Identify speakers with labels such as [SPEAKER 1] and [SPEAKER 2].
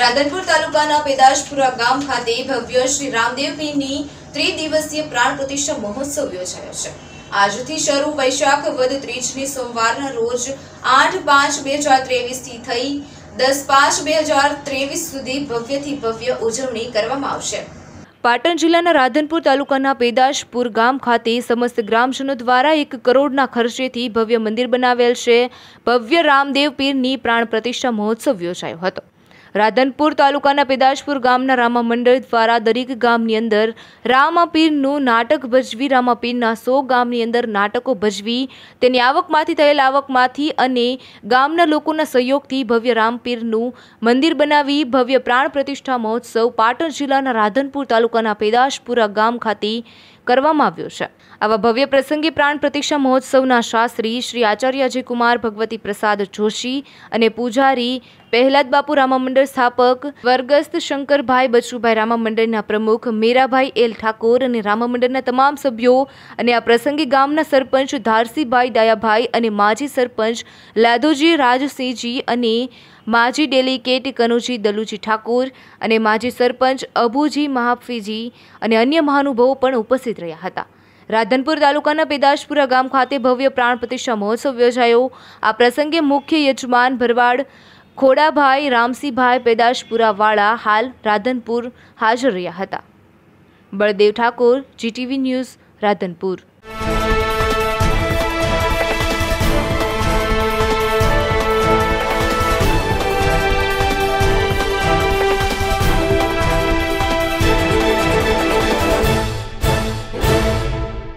[SPEAKER 1] રાધનપુર તાલુકાના પેદાશપુરા ગામ ખાતે ભવ્ય શ્રી રામદેવપીની ત્રિદિવસીય પ્રાણ પ્રતિષ્ઠા મહોત્સવ યોજાયો છે આજથી શરૂ વૈશાખ વદ ત્રીજની સોમવારના રોજ આઠ પાંચ બે હજાર ત્રેવીસથી થઈ દસ પાંચ બે હજાર ત્રેવીસ સુધી ભવ્યથી ભવ્ય ઉજવણી કરવામાં આવશે પાટણ જિલ્લાના રાધનપુર તાલુકાના પેદાશપુર ગામ ખાતે સમસ્ત ગ્રામજનો દ્વારા એક કરોડના ખર્ચેથી ભવ્ય મંદિર બનાવેલ છે ભવ્ય રામદેવ પીરની પ્રાણ પ્રતિષ્ઠા મહોત્સવ યોજાયો હતો રાધનપુર તાલુકાના પેદાશપુર ગામના રામા મંડળ દ્વારા દરેક ગામની અંદર રામાપીરનું નાટક ભજવી રામાપીરના સો ગામની અંદર નાટકો ભજવી તેની આવકમાંથી થયેલ આવકમાંથી અને ગામના લોકોના સહયોગથી ભવ્ય રામપીરનું મંદિર બનાવી ભવ્ય પ્રાણ પ્રતિષ્ઠા મહોત્સવ પાટણ જિલ્લાના રાધનપુર તાલુકાના પેદાશપુરા ગામ ખાતે કરવામાં આવ્યો છે આવા ભવ્ય પ્રસંગે પ્રાણ પ્રતિષ્ઠા મહોત્સવના શાસ્ત્રી શ્રી આચાર્યજી કુમાર ભગવતી પ્રસાદ જોશી અને પૂજારી પહેલાદ બાપુ રામા મંડળ સ્થાપક વર્ગસ્થ શંકરભાઈ બચુભાઈ રામા મંડળના પ્રમુખ મેરાભાઈ એલ ઠાકોર અને રામા મંડળના તમામ સભ્યો અને આ પ્રસંગે ગામના સરપંચ ધારસીભાઈ દયાભાઈ અને માજી સરપંચ લાદોજી રાજસિંહજી અને માજી ડેલિકેટ કનુજી દલુજી ઠાકોર અને માજી સરપંચ અભુજી મહાફીજી અને અન્ય મહાનુભાવો પણ ઉપસ્થિત ઉપસ્થિત રહ્યા હતા રાધનપુર તાલુકાના પેદાશપુરા ગામ ખાતે ભવ્ય પ્રાણ પ્રતિષ્ઠા મહોત્સવ યોજાયો આ પ્રસંગે મુખ્ય યજમાન ભરવાડ ખોડાભાઈ રામસીભાઈ પેદાશપુરાવાળા હાલ રાધનપુર હાજર રહ્યા હતા બળદેવ ઠાકોર જીટીવી ન્યૂઝ રાધનપુર